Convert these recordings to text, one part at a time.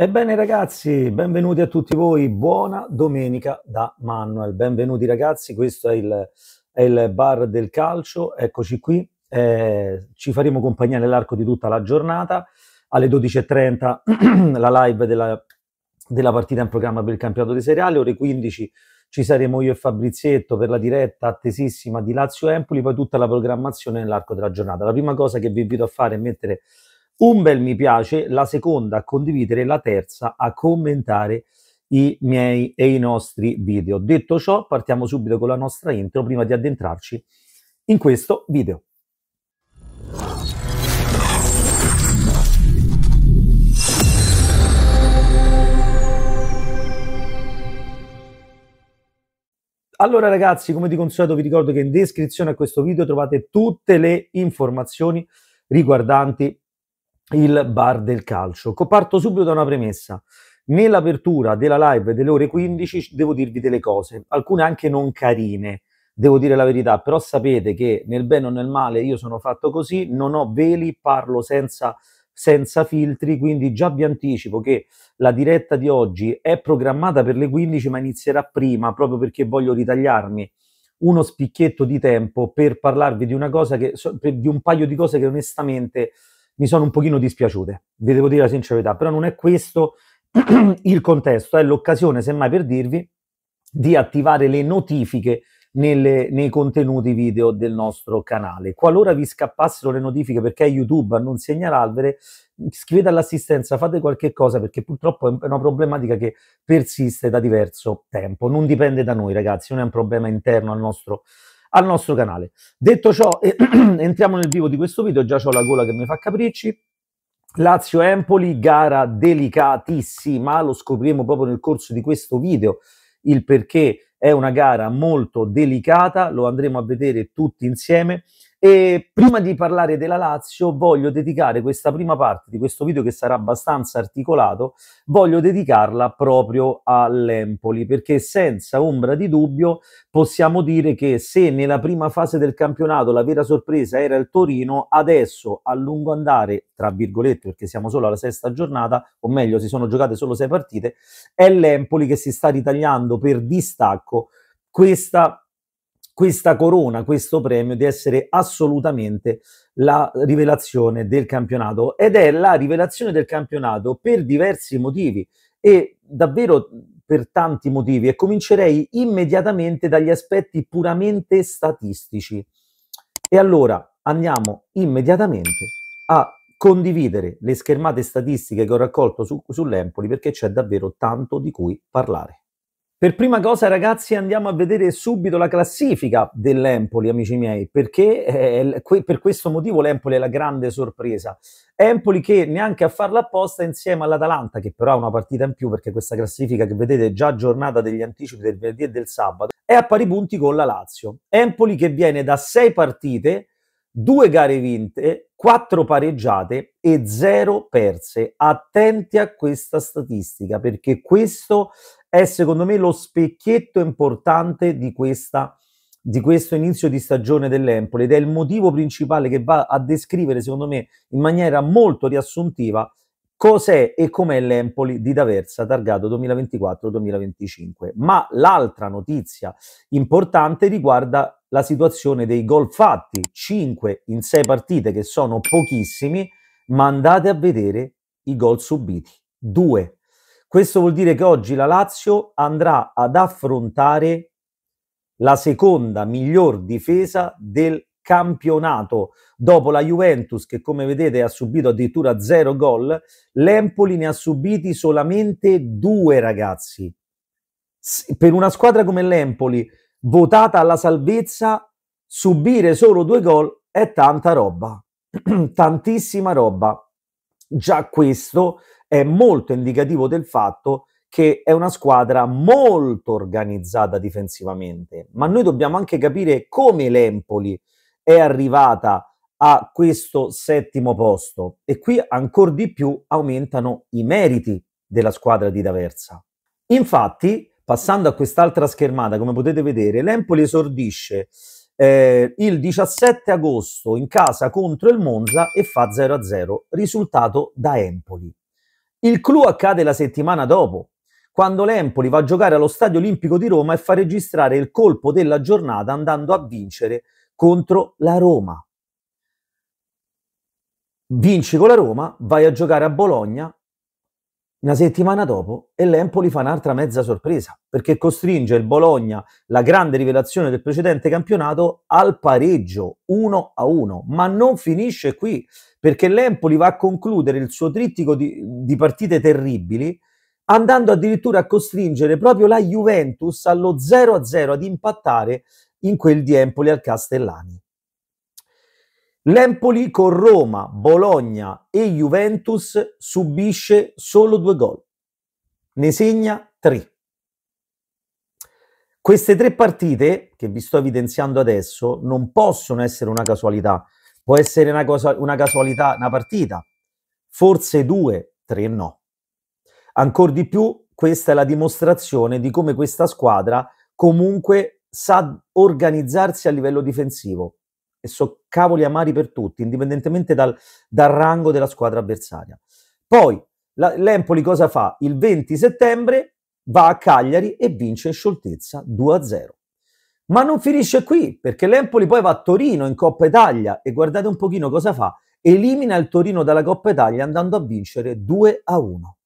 Ebbene ragazzi, benvenuti a tutti voi, buona domenica da Manuel, benvenuti ragazzi, questo è il, è il bar del calcio, eccoci qui, eh, ci faremo compagnia nell'arco di tutta la giornata, alle 12.30 la live della, della, partita in programma per il campionato dei seriali, ore 15 ci saremo io e Fabrizietto per la diretta attesissima di Lazio-Empoli, poi tutta la programmazione nell'arco della giornata. La prima cosa che vi invito a fare è mettere un bel mi piace, la seconda a condividere, la terza a commentare i miei e i nostri video. Detto ciò, partiamo subito con la nostra intro prima di addentrarci in questo video. Allora ragazzi, come di consueto vi ricordo che in descrizione a questo video trovate tutte le informazioni riguardanti il bar del calcio. Parto subito da una premessa. Nell'apertura della live delle ore 15 devo dirvi delle cose, alcune anche non carine, devo dire la verità, però sapete che nel bene o nel male io sono fatto così, non ho veli, parlo senza, senza filtri, quindi già vi anticipo che la diretta di oggi è programmata per le 15 ma inizierà prima proprio perché voglio ritagliarmi uno spicchietto di tempo per parlarvi di una cosa che, di un paio di cose che onestamente mi sono un pochino dispiaciute, vi devo dire la sincerità, però non è questo il contesto, è l'occasione semmai per dirvi di attivare le notifiche nelle, nei contenuti video del nostro canale. Qualora vi scappassero le notifiche perché YouTube a non segnalarvele, scrivete all'assistenza, fate qualche cosa perché purtroppo è una problematica che persiste da diverso tempo. Non dipende da noi, ragazzi, non è un problema interno al nostro canale al nostro canale. Detto ciò, eh, entriamo nel vivo di questo video, già ho la gola che mi fa capricci. Lazio-Empoli, gara delicatissima, lo scopriremo proprio nel corso di questo video, il perché è una gara molto delicata, lo andremo a vedere tutti insieme. E prima di parlare della Lazio, voglio dedicare questa prima parte di questo video, che sarà abbastanza articolato, voglio dedicarla proprio all'Empoli, perché senza ombra di dubbio possiamo dire che se nella prima fase del campionato la vera sorpresa era il Torino, adesso a lungo andare, tra virgolette, perché siamo solo alla sesta giornata, o meglio, si sono giocate solo sei partite, è l'Empoli che si sta ritagliando per distacco questa questa corona, questo premio di essere assolutamente la rivelazione del campionato ed è la rivelazione del campionato per diversi motivi e davvero per tanti motivi e comincerei immediatamente dagli aspetti puramente statistici. E allora andiamo immediatamente a condividere le schermate statistiche che ho raccolto su, sull'Empoli perché c'è davvero tanto di cui parlare. Per prima cosa, ragazzi, andiamo a vedere subito la classifica dell'Empoli, amici miei, perché eh, per questo motivo l'Empoli è la grande sorpresa. Empoli che neanche a farla apposta insieme all'Atalanta, che però ha una partita in più perché questa classifica che vedete è già aggiornata degli anticipi del venerdì e del sabato, è a pari punti con la Lazio. Empoli che viene da sei partite, due gare vinte, quattro pareggiate e zero perse. Attenti a questa statistica perché questo è secondo me lo specchietto importante di, questa, di questo inizio di stagione dell'Empoli ed è il motivo principale che va a descrivere secondo me in maniera molto riassuntiva cos'è e com'è l'Empoli di D'Aversa targato 2024-2025. Ma l'altra notizia importante riguarda la situazione dei gol fatti, 5 in 6 partite che sono pochissimi, ma andate a vedere i gol subiti, 2. Questo vuol dire che oggi la Lazio andrà ad affrontare la seconda miglior difesa del campionato. Dopo la Juventus, che come vedete ha subito addirittura zero gol, l'Empoli ne ha subiti solamente due, ragazzi. Per una squadra come l'Empoli, votata alla salvezza, subire solo due gol è tanta roba, tantissima roba. Già questo è molto indicativo del fatto che è una squadra molto organizzata difensivamente, ma noi dobbiamo anche capire come l'Empoli è arrivata a questo settimo posto e qui ancora di più aumentano i meriti della squadra di D'Aversa. Infatti, passando a quest'altra schermata, come potete vedere, l'Empoli esordisce eh, il 17 agosto in casa contro il Monza e fa 0-0, risultato da Empoli. Il clou accade la settimana dopo, quando l'Empoli va a giocare allo Stadio Olimpico di Roma e fa registrare il colpo della giornata andando a vincere contro la Roma. Vinci con la Roma, vai a giocare a Bologna una settimana dopo e l'Empoli fa un'altra mezza sorpresa perché costringe il Bologna, la grande rivelazione del precedente campionato, al pareggio 1 a 1. Ma non finisce qui perché l'Empoli va a concludere il suo trittico di, di partite terribili andando addirittura a costringere proprio la Juventus allo 0 a 0 ad impattare in quel di Empoli al Castellani. L'Empoli con Roma, Bologna e Juventus subisce solo due gol, ne segna tre. Queste tre partite che vi sto evidenziando adesso non possono essere una casualità, può essere una, cosa, una casualità una partita, forse due, tre no. Ancora di più, questa è la dimostrazione di come questa squadra comunque sa organizzarsi a livello difensivo e so cavoli amari per tutti, indipendentemente dal, dal rango della squadra avversaria. Poi la, l'Empoli cosa fa? Il 20 settembre va a Cagliari e vince in scioltezza 2-0. Ma non finisce qui, perché l'Empoli poi va a Torino in Coppa Italia e guardate un pochino cosa fa. Elimina il Torino dalla Coppa Italia andando a vincere 2 1.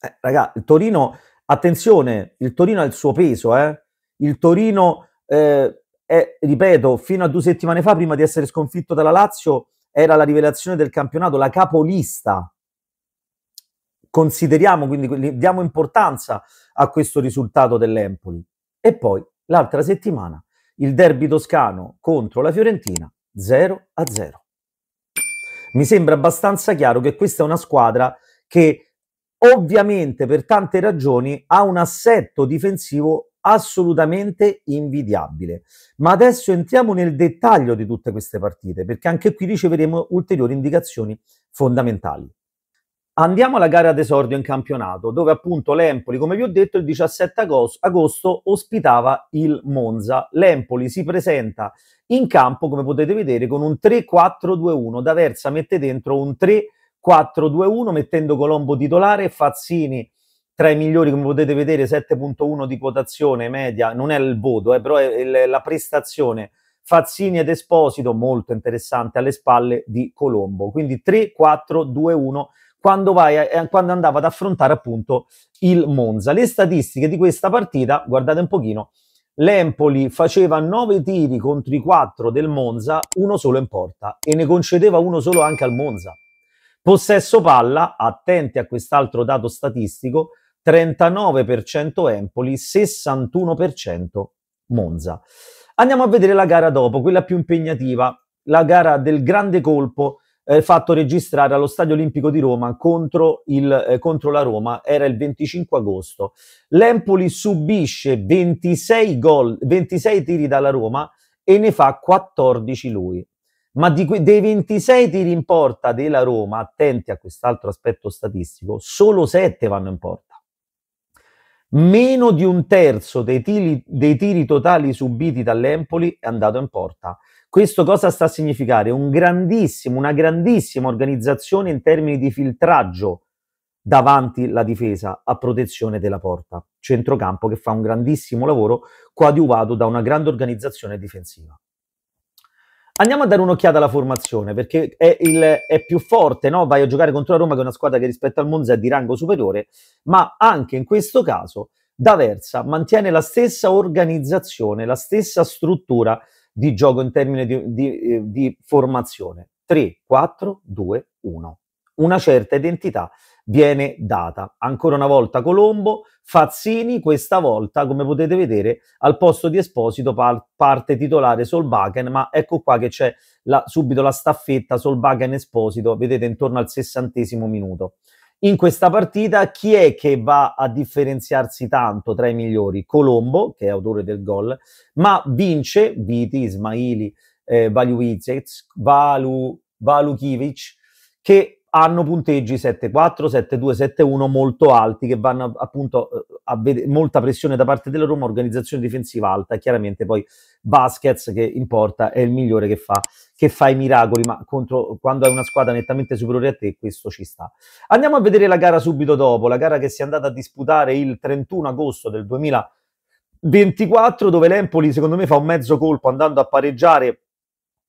Eh, raga, il Torino, attenzione, il Torino ha il suo peso, eh? Il Torino, eh, è, ripeto, fino a due settimane fa, prima di essere sconfitto dalla Lazio, era la rivelazione del campionato, la capolista. Consideriamo, quindi diamo importanza a questo risultato dell'Empoli. E poi l'altra settimana il derby toscano contro la Fiorentina 0 a 0. Mi sembra abbastanza chiaro che questa è una squadra che ovviamente per tante ragioni ha un assetto difensivo assolutamente invidiabile. Ma adesso entriamo nel dettaglio di tutte queste partite, perché anche qui riceveremo ulteriori indicazioni fondamentali. Andiamo alla gara d'esordio in campionato, dove appunto l'Empoli, come vi ho detto, il 17 agosto ospitava il Monza. L'Empoli si presenta in campo, come potete vedere, con un 3-4-2-1. D'Aversa mette dentro un 3-4-2-1, mettendo Colombo titolare, Fazzini tra i migliori, come potete vedere, 7.1 di quotazione media, non è il voto, eh, però è il, la prestazione. Fazzini ed Esposito, molto interessante, alle spalle di Colombo. Quindi 3, 4, 2, 1, quando, vai, eh, quando andava ad affrontare appunto il Monza. Le statistiche di questa partita, guardate un pochino, l'Empoli faceva 9 tiri contro i 4 del Monza, uno solo in porta, e ne concedeva uno solo anche al Monza. Possesso palla, attenti a quest'altro dato statistico, 39% Empoli, 61% Monza. Andiamo a vedere la gara dopo, quella più impegnativa, la gara del grande colpo eh, fatto registrare allo Stadio Olimpico di Roma contro, il, eh, contro la Roma, era il 25 agosto. L'Empoli subisce 26, gol, 26 tiri dalla Roma e ne fa 14 lui. Ma que- dei 26 tiri in porta della Roma, attenti a quest'altro aspetto statistico, solo 7 vanno in porta. Meno di un terzo dei tiri, dei tiri totali subiti dall'Empoli è andato in porta. Questo cosa sta a significare? Un grandissimo, una grandissima organizzazione in termini di filtraggio davanti la difesa a protezione della porta. Centrocampo che fa un grandissimo lavoro coadiuvato da una grande organizzazione difensiva. Andiamo a dare un'occhiata alla formazione perché è, il, è più forte, no? vai a giocare contro la Roma che è una squadra che rispetto al Monza è di rango superiore, ma anche in questo caso D'Aversa mantiene la stessa organizzazione, la stessa struttura di gioco in termini di, di, eh, di formazione. 3, 4, 2, 1. Una certa identità viene data. Ancora una volta Colombo Fazzini questa volta, come potete vedere, al posto di Esposito par- parte titolare Solbakken, ma ecco qua che c'è la, subito la staffetta Solbakken-Esposito, vedete intorno al sessantesimo minuto. In questa partita chi è che va a differenziarsi tanto tra i migliori? Colombo, che è autore del gol, ma vince Viti, Ismaili, eh, Valukivic, Valu, Valukivic, che hanno punteggi 7-4, 7-2, 7-1 molto alti che vanno appunto eh, a vedere molta pressione da parte della Roma, organizzazione difensiva alta, chiaramente poi Vasquez che importa è il migliore che fa, che fa i miracoli, ma contro, quando hai una squadra nettamente superiore a te questo ci sta. Andiamo a vedere la gara subito dopo, la gara che si è andata a disputare il 31 agosto del 2024 dove l'Empoli secondo me fa un mezzo colpo andando a pareggiare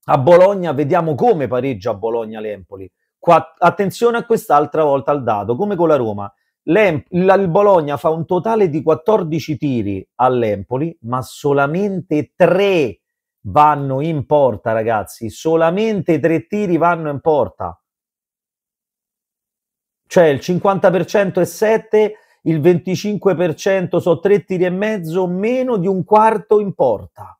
a Bologna, vediamo come pareggia a Bologna l'Empoli Qua, attenzione a quest'altra volta al dato, come con la Roma. il Bologna fa un totale di 14 tiri all'Empoli, ma solamente 3 vanno in porta, ragazzi. Solamente 3 tiri vanno in porta. Cioè il 50% è 7, il 25% sono 3 tiri e mezzo, meno di un quarto in porta.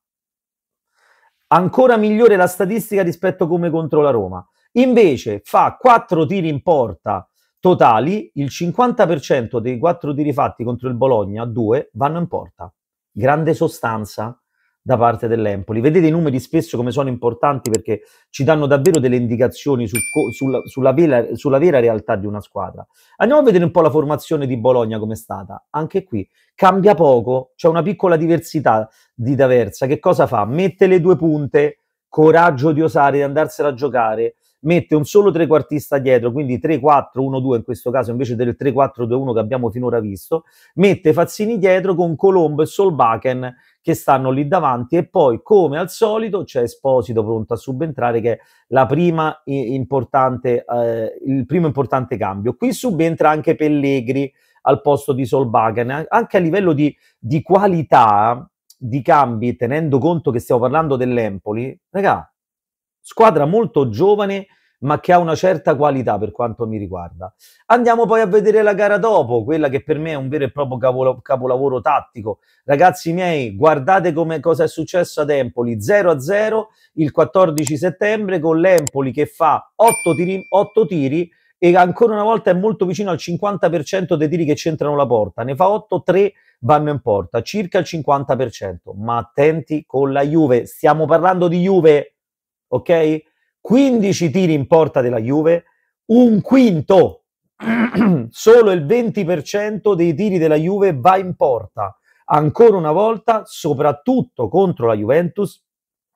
Ancora migliore la statistica rispetto come contro la Roma. Invece fa 4 tiri in porta totali, il 50% dei 4 tiri fatti contro il Bologna, 2, vanno in porta. Grande sostanza da parte dell'Empoli. Vedete i numeri spesso come sono importanti perché ci danno davvero delle indicazioni sul, sulla, sulla, vera, sulla, vera, realtà di una squadra. Andiamo a vedere un po' la formazione di Bologna come è stata. Anche qui cambia poco, c'è una piccola diversità di D'Aversa. Che cosa fa? Mette le due punte, coraggio di osare, di andarsela a giocare, mette un solo trequartista dietro, quindi 3-4-1-2 in questo caso invece del 3-4-2-1 che abbiamo finora visto, mette Fazzini dietro con Colombo e Solbaken che stanno lì davanti e poi come al solito c'è Esposito pronto a subentrare che è la prima importante, eh, il primo importante cambio. Qui subentra anche Pellegri al posto di Solbaken, anche a livello di, di qualità di cambi, tenendo conto che stiamo parlando dell'Empoli, ragazzi squadra molto giovane ma che ha una certa qualità per quanto mi riguarda. Andiamo poi a vedere la gara dopo, quella che per me è un vero e proprio capolavoro tattico. Ragazzi miei, guardate come, cosa è successo ad Empoli, 0-0 il 14 settembre con l'Empoli che fa 8 tiri, 8 tiri e ancora una volta è molto vicino al 50% dei tiri che centrano la porta, ne fa 8, 3 vanno in porta, circa il 50%, ma attenti con la Juve, stiamo parlando di Juve, ok? 15 tiri in porta della Juve, un quinto, solo il 20% dei tiri della Juve va in porta. Ancora una volta, soprattutto contro la Juventus,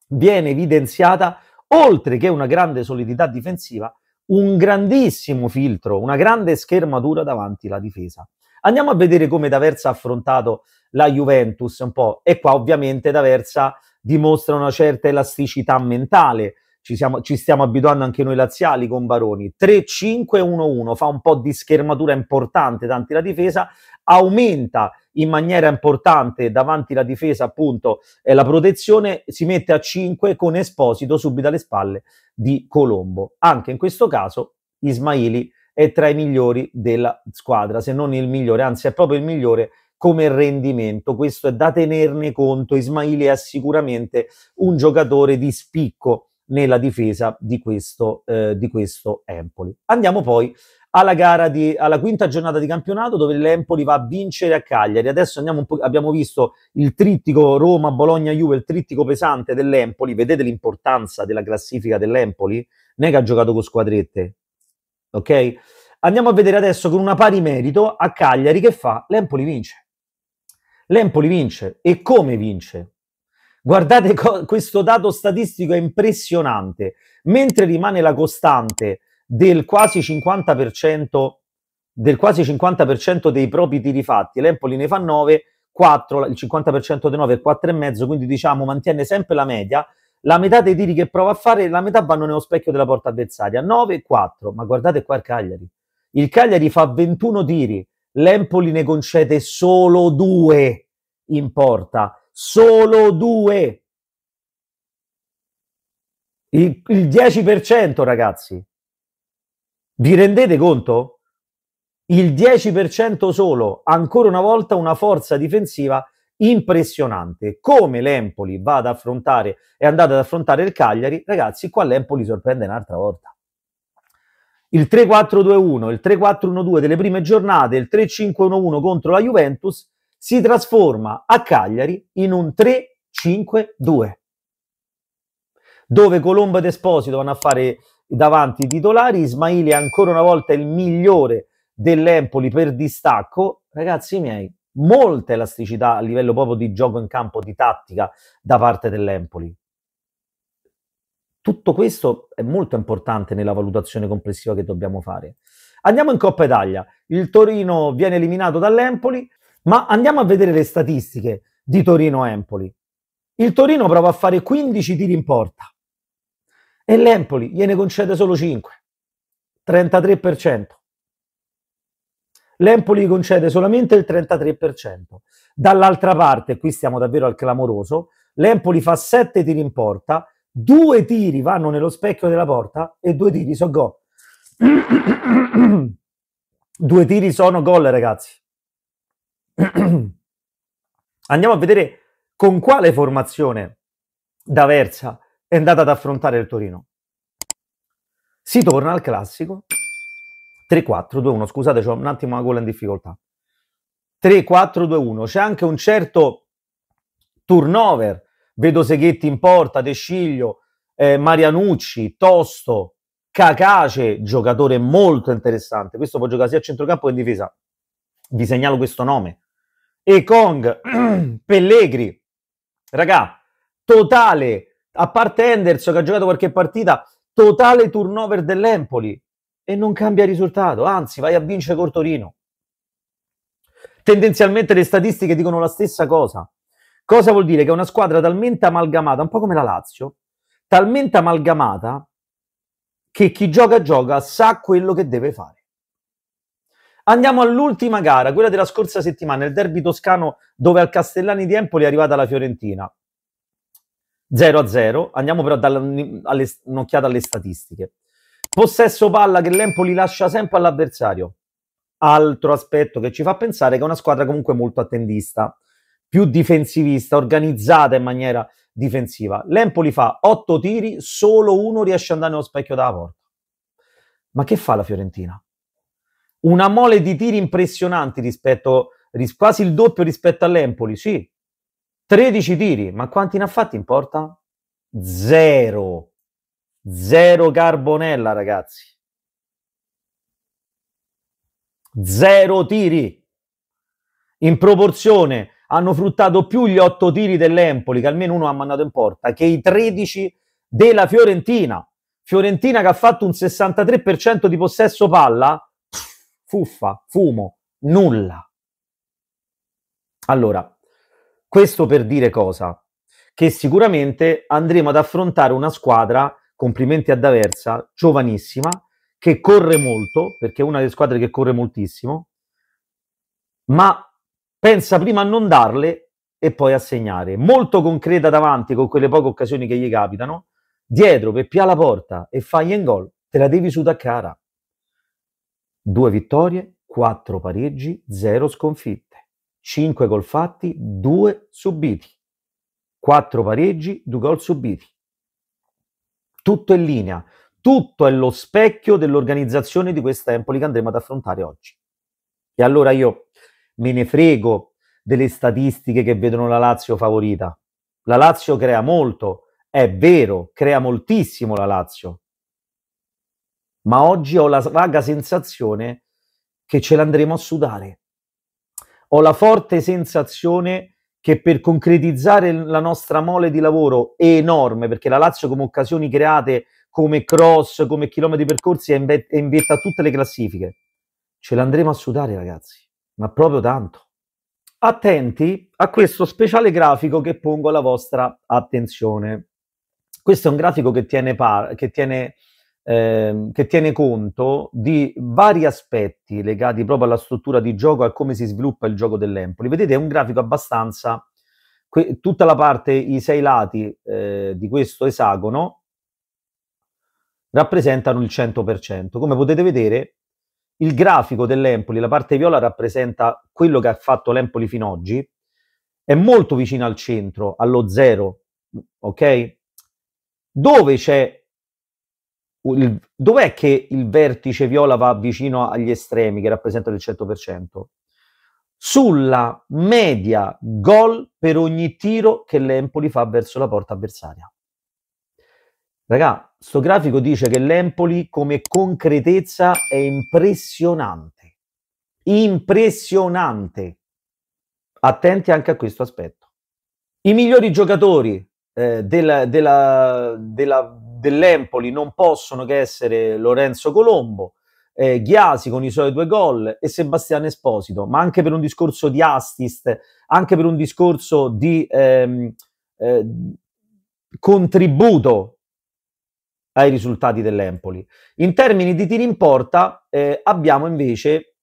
viene evidenziata, oltre che una grande solidità difensiva, un grandissimo filtro, una grande schermatura davanti alla difesa. Andiamo a vedere come D'Aversa ha affrontato la Juventus un po' e qua ovviamente D'Aversa dimostra una certa elasticità mentale. Ci, siamo, ci, stiamo abituando anche noi laziali con Baroni. 3-5-1-1 fa un po' di schermatura importante davanti la difesa, aumenta in maniera importante davanti la difesa appunto eh, la protezione, si mette a 5 con Esposito subito alle spalle di Colombo. Anche in questo caso Ismaili è tra i migliori della squadra, se non il migliore, anzi è proprio il migliore come rendimento. Questo è da tenerne conto. Ismaili è sicuramente un giocatore di spicco nella difesa di questo, eh, di questo Empoli. Andiamo poi alla gara di, alla quinta giornata di campionato dove l'Empoli va a vincere a Cagliari. Adesso andiamo un po', abbiamo visto il trittico Roma, Bologna, Juve, il trittico pesante dell'Empoli. Vedete l'importanza della classifica dell'Empoli? Non è che ha giocato con squadrette, ok? Andiamo a vedere adesso con una pari merito a Cagliari che fa l'Empoli vince. L'Empoli vince e come vince? Guardate co- questo dato statistico è impressionante. Mentre rimane la costante del quasi 50%, del quasi 50% dei propri tiri fatti, l'Empoli ne fa 9, 4, il 50% dei 9 è 4,5, quindi diciamo mantiene sempre la media. La metà dei tiri che prova a fare, la metà vanno nello specchio della porta avversaria, 9 4. Ma guardate qua il Cagliari. Il Cagliari fa 21 tiri, l'Empoli ne concede solo due in porta, solo due. Il, il 10% ragazzi, vi rendete conto? Il 10% solo, ancora una volta una forza difensiva impressionante. Come l'Empoli va ad affrontare, è andata ad affrontare il Cagliari, ragazzi, qua l'Empoli sorprende un'altra volta il 3-4-2-1, il 3-4-1-2 delle prime giornate, il 3-5-1-1 contro la Juventus, si trasforma a Cagliari in un 3-5-2, dove Colombo ed Esposito vanno a fare davanti i titolari, Ismaili è ancora una volta il migliore dell'Empoli per distacco, ragazzi miei, molta elasticità a livello proprio di gioco in campo, di tattica da parte dell'Empoli. Tutto questo è molto importante nella valutazione complessiva che dobbiamo fare. Andiamo in Coppa Italia. Il Torino viene eliminato dall'Empoli, ma andiamo a vedere le statistiche di Torino-Empoli. Il Torino prova a fare 15 tiri in porta e l'Empoli gliene concede solo 5, 33%. L'Empoli concede solamente il 33%. Dall'altra parte, qui stiamo davvero al clamoroso, l'Empoli fa 7 tiri in porta due tiri vanno nello specchio della porta e due tiri sono gol. due tiri sono gol, ragazzi. Andiamo a vedere con quale formazione D'Aversa è andata ad affrontare il Torino. Si torna al classico 3-4-2-1. Scusate, ho un attimo una gola in difficoltà. 3-4-2-1. C'è anche un certo turnover vedo Seghetti in porta, De Sciglio, eh, Marianucci, Tosto, Cacace, giocatore molto interessante. Questo può giocare sia a centrocampo che in difesa. Vi segnalo questo nome. E Kong, Pellegri, raga, totale, a parte Henderson che ha giocato qualche partita, totale turnover dell'Empoli e non cambia risultato, anzi vai a vincere col Torino. Tendenzialmente le statistiche dicono la stessa cosa. Cosa vuol dire? Che è una squadra talmente amalgamata, un po' come la Lazio, talmente amalgamata che chi gioca gioca sa quello che deve fare. Andiamo all'ultima gara, quella della scorsa settimana, il derby toscano dove al Castellani di Empoli è arrivata la Fiorentina. 0 0. Andiamo però alle, un'occhiata alle statistiche. Possesso palla che l'Empoli lascia sempre all'avversario. Altro aspetto che ci fa pensare che è una squadra comunque molto attendista più difensivista, organizzata in maniera difensiva. L'Empoli fa otto tiri, solo uno riesce ad andare nello specchio della porta. Ma che fa la Fiorentina? Una mole di tiri impressionanti rispetto, ris- quasi il doppio rispetto all'Empoli, sì. 13 tiri, ma quanti ne ha fatti in porta? Zero. Zero Carbonella, ragazzi. Zero tiri. In proporzione hanno fruttato più gli otto tiri dell'Empoli, che almeno uno ha mandato in porta, che i 13 della Fiorentina. Fiorentina che ha fatto un 63% di possesso palla, fuffa, fumo, nulla. Allora, questo per dire cosa? Che sicuramente andremo ad affrontare una squadra, complimenti ad Aversa, giovanissima, che corre molto, perché è una delle squadre che corre moltissimo, ma pensa prima a non darle e poi a segnare. Molto concreta davanti con quelle poche occasioni che gli capitano, dietro per pià la porta e fai in gol, te la devi sudaccare. Due vittorie, quattro pareggi, zero sconfitte, cinque gol fatti, due subiti, quattro pareggi, due gol subiti. Tutto in linea, tutto è lo specchio dell'organizzazione di questa Empoli che andremo ad affrontare oggi. E allora io me ne frego delle statistiche che vedono la Lazio favorita. La Lazio crea molto, è vero, crea moltissimo la Lazio. Ma oggi ho la vaga sensazione che ce l'andremo a sudare. Ho la forte sensazione che per concretizzare la nostra mole di lavoro enorme, perché la Lazio come occasioni create, come cross, come chilometri percorsi è in vetta a tutte le classifiche, ce l'andremo a sudare ragazzi ma proprio tanto. Attenti a questo speciale grafico che pongo alla vostra attenzione. Questo è un grafico che tiene, par- che tiene, eh, che tiene conto di vari aspetti legati proprio alla struttura di gioco e a come si sviluppa il gioco dell'Empoli. Vedete, è un grafico abbastanza... Que- tutta la parte, i sei lati eh, di questo esagono rappresentano il 100%. Come potete vedere, il grafico dell'Empoli, la parte viola rappresenta quello che ha fatto l'Empoli fino ad oggi, è molto vicino al centro, allo zero, ok? Dove c'è il, dov'è che il vertice viola va vicino agli estremi che rappresentano il 100%? Sulla media gol per ogni tiro che l'Empoli fa verso la porta avversaria. Raga, sto grafico dice che l'Empoli come concretezza è impressionante. Impressionante. Attenti anche a questo aspetto. I migliori giocatori eh, della, della, della, dell'Empoli non possono che essere Lorenzo Colombo, eh, Ghiasi con i suoi due gol e Sebastiano Esposito, ma anche per un discorso di assist, anche per un discorso di ehm, eh, contributo ai risultati dell'Empoli. In termini di tiri in porta eh, abbiamo invece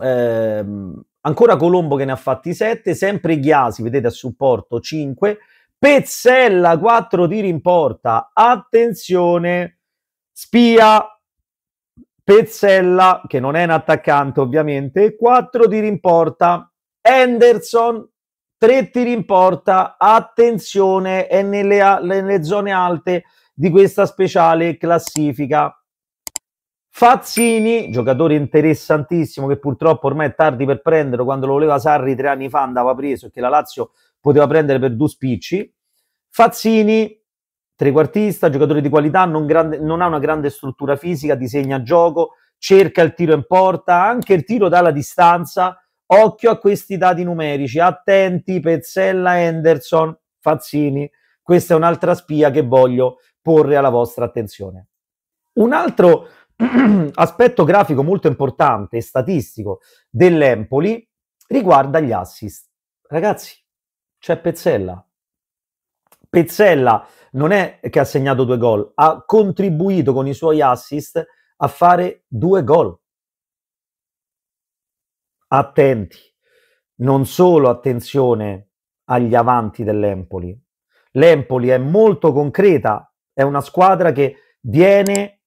ehm, ancora Colombo che ne ha fatti 7, sempre Ghiasi, vedete a supporto 5, Pezzella 4 tiri in porta, attenzione, Spia, Pezzella che non è un attaccante ovviamente, 4 tiri in porta, Henderson 3 tiri in porta, attenzione, è nelle, nelle zone alte, di questa speciale classifica. Fazzini, giocatore interessantissimo che purtroppo ormai è tardi per prenderlo, quando lo voleva Sarri tre anni fa andava preso e che la Lazio poteva prendere per due spicci. Fazzini, trequartista, giocatore di qualità, non, grande, non ha una grande struttura fisica, disegna gioco, cerca il tiro in porta, anche il tiro dalla distanza. Occhio a questi dati numerici, attenti Pezzella, Henderson, Fazzini. Questa è un'altra spia che voglio porre alla vostra attenzione. Un altro aspetto grafico molto importante e statistico dell'Empoli riguarda gli assist. Ragazzi, c'è Pezzella. Pezzella non è che ha segnato due gol, ha contribuito con i suoi assist a fare due gol. Attenti, non solo attenzione agli avanti dell'Empoli. L'Empoli è molto concreta è una squadra che viene,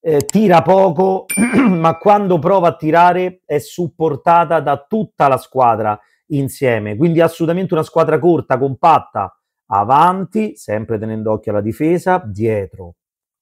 eh, tira poco, ma quando prova a tirare è supportata da tutta la squadra insieme. Quindi assolutamente una squadra corta, compatta, avanti, sempre tenendo occhio alla difesa, dietro,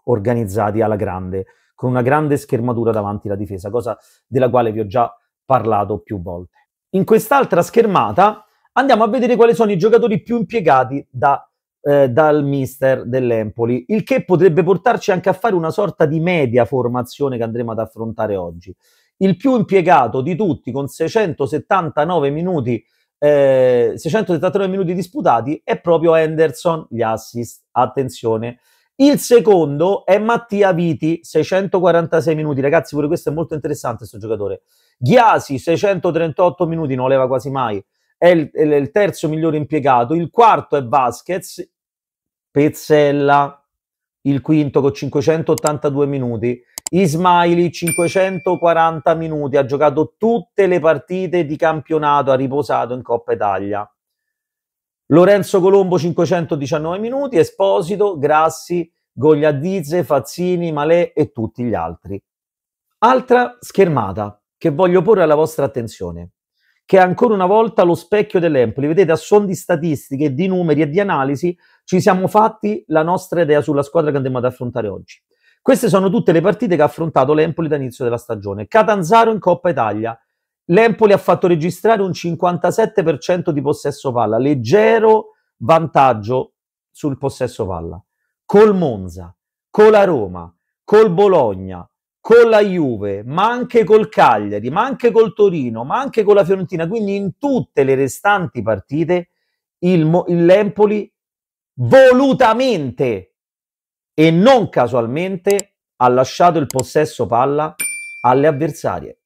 organizzati alla grande, con una grande schermatura davanti alla difesa, cosa della quale vi ho già parlato più volte. In quest'altra schermata andiamo a vedere quali sono i giocatori più impiegati da eh, dal mister dell'Empoli, il che potrebbe portarci anche a fare una sorta di media formazione che andremo ad affrontare oggi. Il più impiegato di tutti con 679 minuti, eh, 679 minuti disputati è proprio Henderson, gli assist, attenzione. Il secondo è Mattia Viti, 646 minuti. Ragazzi, pure questo è molto interessante, questo giocatore. Ghiasi, 638 minuti, non leva quasi mai è il, è il terzo migliore impiegato, il quarto è Vasquez, Pezzella, il quinto con 582 minuti. Ismaili 540 minuti, ha giocato tutte le partite di campionato, ha riposato in Coppa Italia. Lorenzo Colombo 519 minuti, Esposito, Grassi, Gogliadizze, Fazzini, Malè e tutti gli altri. Altra schermata che voglio porre alla vostra attenzione che è ancora una volta lo specchio dell'Empoli. Vedete, a suon di statistiche, di numeri e di analisi, ci siamo fatti la nostra idea sulla squadra che andremo ad affrontare oggi. Queste sono tutte le partite che ha affrontato l'Empoli dall'inizio della stagione. Catanzaro in Coppa Italia. L'Empoli ha fatto registrare un 57% di possesso palla, leggero vantaggio sul possesso palla. Col Monza, con la Roma, col Bologna, con la Juve, ma anche col Cagliari, ma anche col Torino, ma anche con la Fiorentina, quindi in tutte le restanti partite il, Mo- l'Empoli volutamente e non casualmente ha lasciato il possesso palla alle avversarie,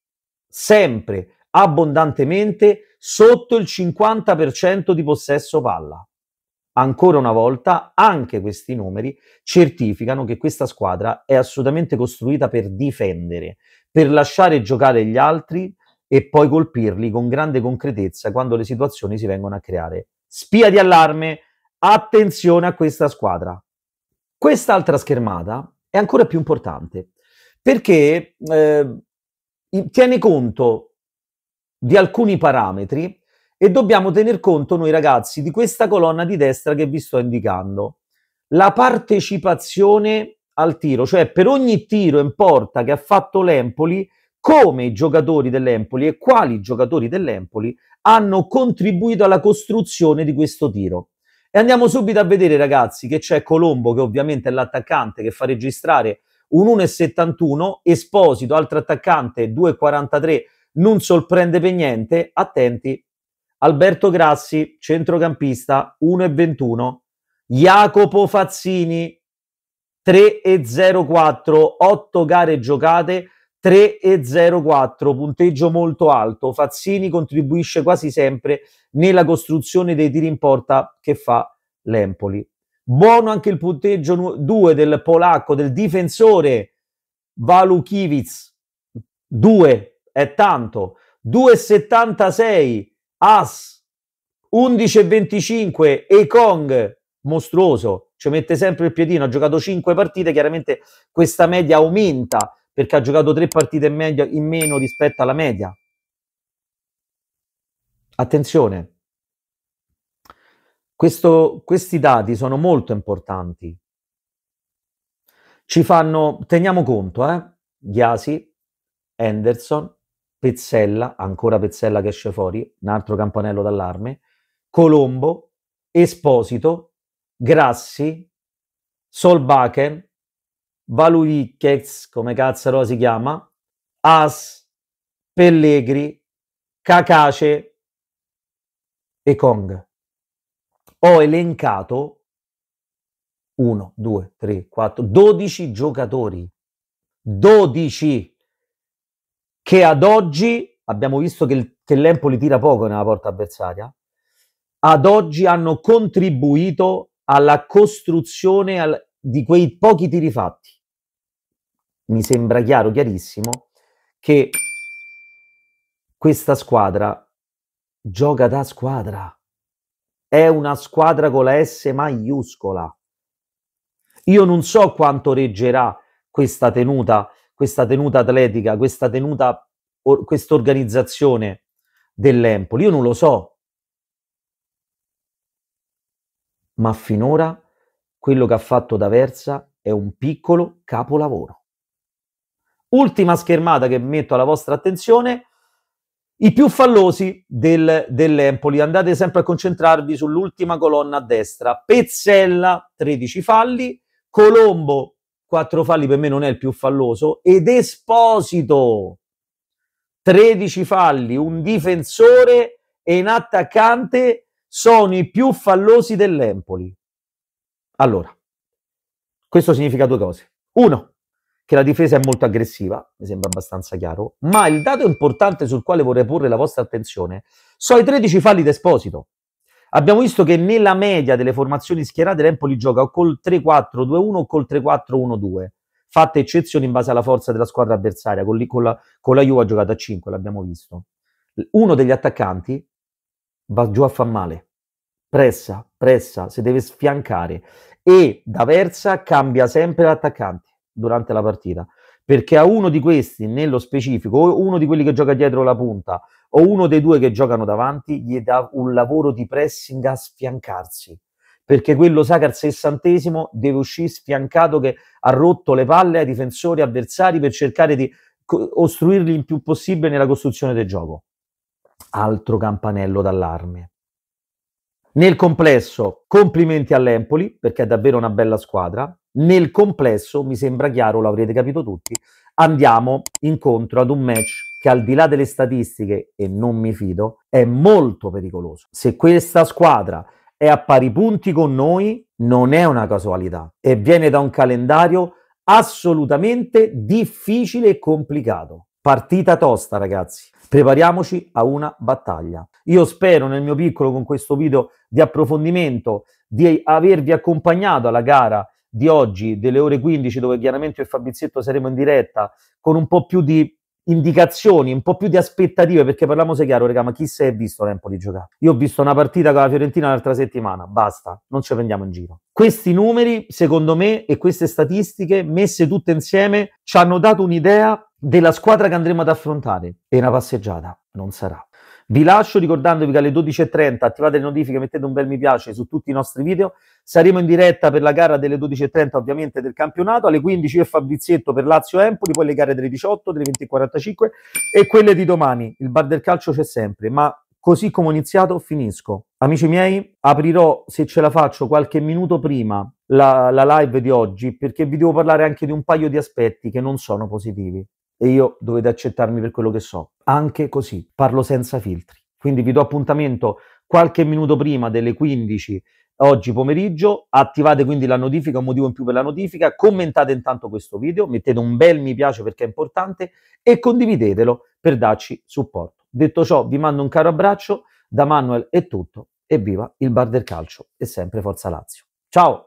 sempre abbondantemente sotto il 50% di possesso palla. Ancora una volta, anche questi numeri certificano che questa squadra è assolutamente costruita per difendere, per lasciare giocare gli altri e poi colpirli con grande concretezza quando le situazioni si vengono a creare. Spia di allarme, attenzione a questa squadra. Quest'altra schermata è ancora più importante perché eh, tiene conto di alcuni parametri e dobbiamo tener conto noi ragazzi di questa colonna di destra che vi sto indicando. La partecipazione al tiro, cioè per ogni tiro in porta che ha fatto l'Empoli, come i giocatori dell'Empoli e quali giocatori dell'Empoli hanno contribuito alla costruzione di questo tiro. E andiamo subito a vedere ragazzi che c'è Colombo che ovviamente è l'attaccante che fa registrare un 1,71, Esposito, altro attaccante 2,43, non sorprende per niente, attenti Alberto Grassi, centrocampista, 1,21. Jacopo Fazzini, 3,04. 8 gare giocate, 3,04. Punteggio molto alto. Fazzini contribuisce quasi sempre nella costruzione dei tiri in porta che fa l'Empoli. Buono anche il punteggio 2 del polacco, del difensore Valukiewicz. 2 è tanto. 2,76 As 11 e 25, Kong mostruoso, ci mette sempre il piedino, ha giocato 5 partite, chiaramente questa media aumenta perché ha giocato 3 partite in, media, in meno rispetto alla media. Attenzione, Questo, questi dati sono molto importanti. Ci fanno, teniamo conto, eh? Ghiasi, Henderson, Pezzella, ancora Pezzella che esce fuori, un altro campanello d'allarme, Colombo, Esposito, Grassi, Solbaken, Valuviquez, come cazzaro si chiama, As, Pellegri, Cacace e Kong. Ho elencato 1, 2, 3, 4, 12 giocatori. 12 che ad oggi abbiamo visto che, il, che l'Empoli tira poco nella porta avversaria, ad oggi hanno contribuito alla costruzione al, di quei pochi tiri fatti. Mi sembra chiaro, chiarissimo, che questa squadra gioca da squadra. È una squadra con la S maiuscola. Io non so quanto reggerà questa tenuta questa tenuta atletica, questa tenuta, or, questa organizzazione dell'Empoli? Io non lo so. Ma finora quello che ha fatto D'Aversa è un piccolo capolavoro. Ultima schermata che metto alla vostra attenzione, i più fallosi del, dell'Empoli. Andate sempre a concentrarvi sull'ultima colonna a destra. Pezzella, 13 falli, Colombo, 4 falli per me non è il più falloso, ed Esposito, 13 falli, un difensore e un attaccante sono i più fallosi dell'Empoli. Allora, questo significa due cose. Uno, che la difesa è molto aggressiva, mi sembra abbastanza chiaro, ma il dato importante sul quale vorrei porre la vostra attenzione sono i 13 falli d'esposito. Abbiamo visto che nella media delle formazioni schierate l'Empoli gioca col 3-4-2-1 o col 3-4-1-2, fatte eccezioni in base alla forza della squadra avversaria, con, con, la, con la Juve ha giocato a 5, l'abbiamo visto. Uno degli attaccanti va giù a far male, pressa, pressa, si deve sfiancare e da versa cambia sempre l'attaccante durante la partita perché a uno di questi, nello specifico, o uno di quelli che gioca dietro la punta, o uno dei due che giocano davanti, gli dà un lavoro di pressing a sfiancarsi. Perché quello sa che al sessantesimo deve uscire sfiancato che ha rotto le palle ai difensori avversari per cercare di ostruirli il più possibile nella costruzione del gioco. Altro campanello d'allarme. Nel complesso, complimenti all'Empoli perché è davvero una bella squadra nel complesso, mi sembra chiaro, lo avrete capito tutti, andiamo incontro ad un match che al di là delle statistiche, e non mi fido, è molto pericoloso. Se questa squadra è a pari punti con noi, non è una casualità e viene da un calendario assolutamente difficile e complicato. Partita tosta, ragazzi. Prepariamoci a una battaglia. Io spero nel mio piccolo con questo video di approfondimento di avervi accompagnato alla gara di oggi, delle ore 15, dove chiaramente io e Fabizietto saremo in diretta, con un po' più di indicazioni, un po' più di aspettative, perché parliamo se chiaro, raga, ma chi si è visto L'Empoli giocare? Io ho visto una partita con la Fiorentina l'altra settimana, basta, non ci prendiamo in giro. Questi numeri, secondo me, e queste statistiche, messe tutte insieme, ci hanno dato un'idea della squadra che andremo ad affrontare. E una passeggiata non sarà. Vi lascio ricordandovi che alle 12.30 attivate le notifiche, mettete un bel mi piace su tutti i nostri video. Saremo in diretta per la gara delle 12.30 ovviamente del campionato, alle 15 io e Fabrizietto per Lazio Empoli, poi le gare delle 18, delle 20.45 e quelle di domani. Il bar del calcio c'è sempre, ma così come ho iniziato finisco. Amici miei, aprirò se ce la faccio qualche minuto prima la, la live di oggi perché vi devo parlare anche di un paio di aspetti che non sono positivi e io dovete accettarmi per quello che so. Anche così, parlo senza filtri. Quindi vi do appuntamento qualche minuto prima delle 15 oggi pomeriggio, attivate quindi la notifica, un motivo in più per la notifica, commentate intanto questo video, mettete un bel mi piace perché è importante e condividetelo per darci supporto. Detto ciò, vi mando un caro abbraccio, da Manuel è tutto, e viva il Bar del Calcio e sempre Forza Lazio. Ciao!